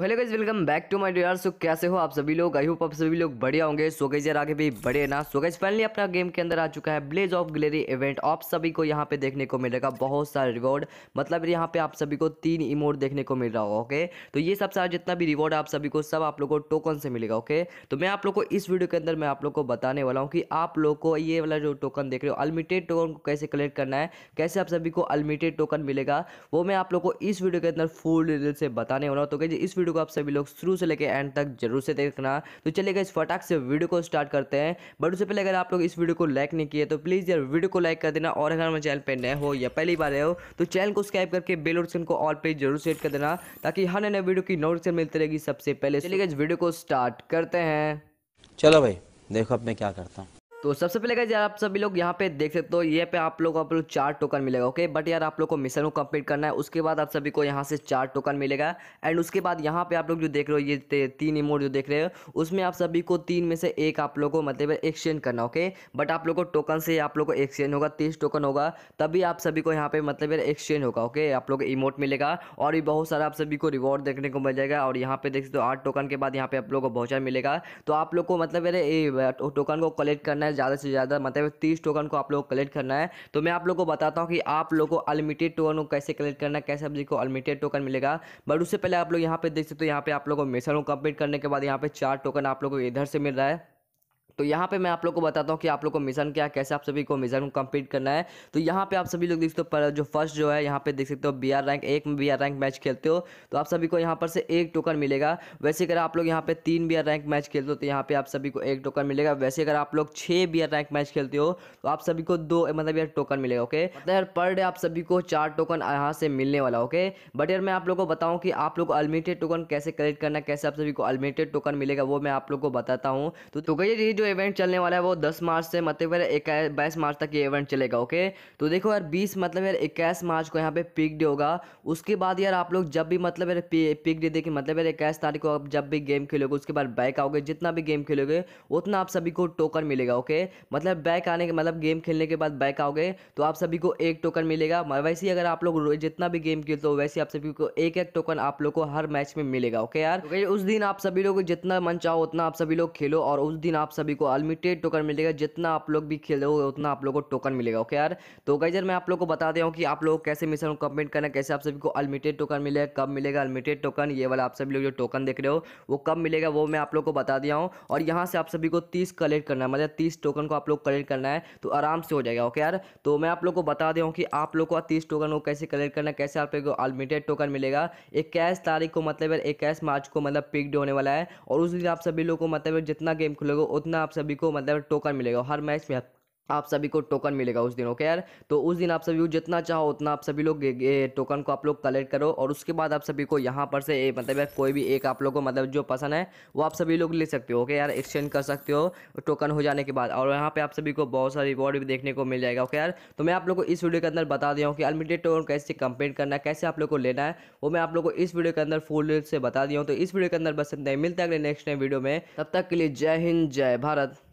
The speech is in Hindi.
hello guys welcome back to my dear so कैसे हो आप सभी लोग आई होप आप सभी लोग बढ़िया होंगे सो गाइज यार आगे भी बढ़े ना सो गाइज फाइनली अपना गेम के अंदर आ चुका है ब्लेज ऑफ ग्लेरी इवेंट आप सभी को यहाँ पे देखने को मिलेगा बहुत सारे रिवॉर्ड मतलब यहाँ पे आप सभी को तीन इमोट देखने को मिल रहा होगा ओके तो ये सब सारा जितना भी रिवॉर्ड आप सभी को सब आप लोग को टोकन से मिलेगा ओके तो मैं आप लोग को इस वीडियो के अंदर मैं आप लोग को बताने वाला हूँ कि आप लोग को ये वाला जो टोकन देख रहे हो अनलिमिटेड टोकन को कैसे कलेक्ट करना है कैसे आप सभी को अनलिमिटेड टोकन मिलेगा वो मैं आप लोग को इस वीडियो के अंदर फुल डिटेल से बताने वाला हूँ तो गई इस वीडियो वीडियो को आप सभी लोग शुरू से लेकर एंड तक जरूर से देखना तो चलिएगा इस फटाक से वीडियो को स्टार्ट करते हैं बट उससे पहले अगर आप लोग इस वीडियो को लाइक नहीं किए तो प्लीज़ यार वीडियो को लाइक कर देना और अगर हमारे चैनल पर नए हो या पहली बार आए हो तो चैनल को सब्सक्राइब करके बेल ऑप्शन को ऑल पे जरूर सेट कर देना ताकि हर नए वीडियो की नोटिफिकेशन मिलती रहेगी सबसे पहले चलिएगा इस वीडियो को स्टार्ट करते हैं चलो भाई देखो अब मैं क्या करता हूँ तो सबसे पहले क्या यार आप सभी लोग यहाँ पे देख सकते हो ये पे आप लोग आप लोग चार टोकन मिलेगा ओके बट यार आप लोग को मिशन को कंप्लीट करना है उसके बाद आप सभी को यहाँ से चार टोकन मिलेगा एंड उसके बाद यहाँ पे आप लोग जो देख रहे हो ये तीन इमोट जो देख रहे हो उसमें आप सभी को तीन में से एक आप लोग को मतलब एक्सचेंज करना ओके बट आप लोग को टोकन से आप लोग को एक्सचेंज होगा तीस टोकन होगा तभी आप सभी को यहाँ पे मतलब एक्सचेंज होगा ओके आप लोग इमोट मिलेगा और भी बहुत सारा आप सभी को रिवॉर्ड देखने को मिल जाएगा और यहाँ पे देख सकते हो आठ टोकन के बाद यहाँ पे आप लोग को बहुत मिलेगा तो आप लोग को मतलब टोकन को कलेक्ट करना है है ज़्यादा से ज़्यादा मतलब तीस टोकन को आप लोग कलेक्ट करना है तो मैं आप लोग को बताता हूँ कि आप लोग को अनलिमिटेड टोकन को कैसे कलेक्ट करना है कैसे आप को अनलिमिटेड टोकन मिलेगा बट उससे पहले आप लोग यहाँ पर देख सकते हो यहाँ पर आप लोग को मिशन को कंप्लीट करने के बाद यहाँ पर चार टोकन आप लोग को इधर से मिल रहा है तो यहाँ पे मैं आप लोग को बताता हूँ कि आप लोग को मिशन क्या कैसे आप सभी को मिशन को कंप्लीट करना है तो यहाँ पे आप सभी लोग देख सकते हो जो फर्स्ट जो है यहाँ पे देख सकते हो बी आर रैंक एक में बी आर रैंक मैच खेलते हो तो आप सभी को यहाँ पर से एक टोकन मिलेगा वैसे अगर आप लोग यहाँ पे तीन बी आर रैंक मैच खेलते हो तो यहाँ पे आप सभी को एक टोकन मिलेगा वैसे अगर आप लोग छः बी आर रैंक मैच खेलते हो तो आप सभी को दो मतलब यार टोकन मिलेगा ओके मतलब यार पर डे आप सभी को चार टोकन यहाँ से मिलने वाला ओके बट यार मैं आप लोग को बताऊँ कि आप लोग अनलिमिटेड टोकन कैसे कलेक्ट करना कैसे आप सभी को अनलिमिटेड टोकन मिलेगा वो मैं आप लोग को बताता हूँ तो, तो ये जो इवेंट चलने वाला है वो दस मार्च से मतलब फिर इक्कीस बाईस मार्च तक ये इवेंट चलेगा ओके तो देखो यार बीस मतलब यार इक्कीस मार्च को यहाँ पे पिक डे होगा उसके बाद यार आप लोग जब भी मतलब यार पिक डे देखिए मतलब यार इक्कीस तारीख को आप जब भी गेम खेलोगे उसके बाद बैक आओगे जितना भी गेम खेलोगे उतना आप सभी को टोकन मिलेगा ओके मतलब बैक आने के मतलब गेम खेलने के बाद बैक आओगे तो आप सभी को एक टोकन मिलेगा वैसे ही अगर आप लोग जितना भी गेम खेलते हो वैसे आप सभी को एक एक टोकन आप लोग को हर मैच में मिलेगा ओके यार उस दिन आप सभी लोग जितना मन चाहो उतना आप सभी लोग खेलो और उस दिन आप सभी को अनलिमिटेड टोकन मिलेगा जितना आप लोग भी खेल रहे हो उतना आप लोग को टोकन मिलेगा ओके यार तो गाइज मैं आप लोग को बता दिया हूँ कि आप लोग को कैसे मिशन कम्प्लीट करना कैसे आप सभी को अनलिमिटेड टोकन मिलेगा कब मिलेगा अनलिमिटेड टोकन ये वाला आप सभी लोग जो टोकन देख रहे हो वो कब मिलेगा वो मैं आप लोग को बता दिया हूँ और यहाँ से आप सभी को तीस कलेक्ट करना है मतलब तीस टोकन को आप लोग कलेक्ट करना है तो आराम से हो जाएगा ओके यार तो मैं आप लोग को बता दिया हूँ कि आप लोग को तीस टोकन को कैसे कलेक्ट करना कैसे आप लोग को अनलिमिटेड टोकन मिलेगा इक्कीस तारीख को मतलब यार इक्कीस मार्च को मतलब पिक डे होने वाला है और उस दिन आप सभी लोग को मतलब जितना गेम खुलेगा उतना आप सभी को मतलब टोकन मिलेगा हर मैच में आप सभी को टोकन मिलेगा उस दिन ओके यार तो उस दिन आप सभी जितना चाहो उतना आप सभी लोग टोकन को आप लोग कलेक्ट करो और उसके बाद आप सभी को यहाँ पर से ए, मतलब यार कोई भी एक आप लोग को मतलब जो पसंद है वो आप सभी लोग ले सकते हो ओके यार एक्सचेंज कर सकते हो टोकन हो जाने के बाद और यहाँ पे आप सभी को बहुत सारे रिवॉर्ड भी देखने को मिल जाएगा ओके यार तो मैं आप लोग को इस वीडियो के अंदर बता दिया हूँ कि अनलिमिटेड टोकन कैसे कंप्लीट करना है कैसे आप लोग को लेना है वो मैं आप लोग को इस वीडियो के अंदर फुल से बता दिया हूँ तो इस वीडियो के अंदर बस इतना ही मिलता है अगले नेक्स्ट टाइम वीडियो में तब तक के लिए जय हिंद जय भारत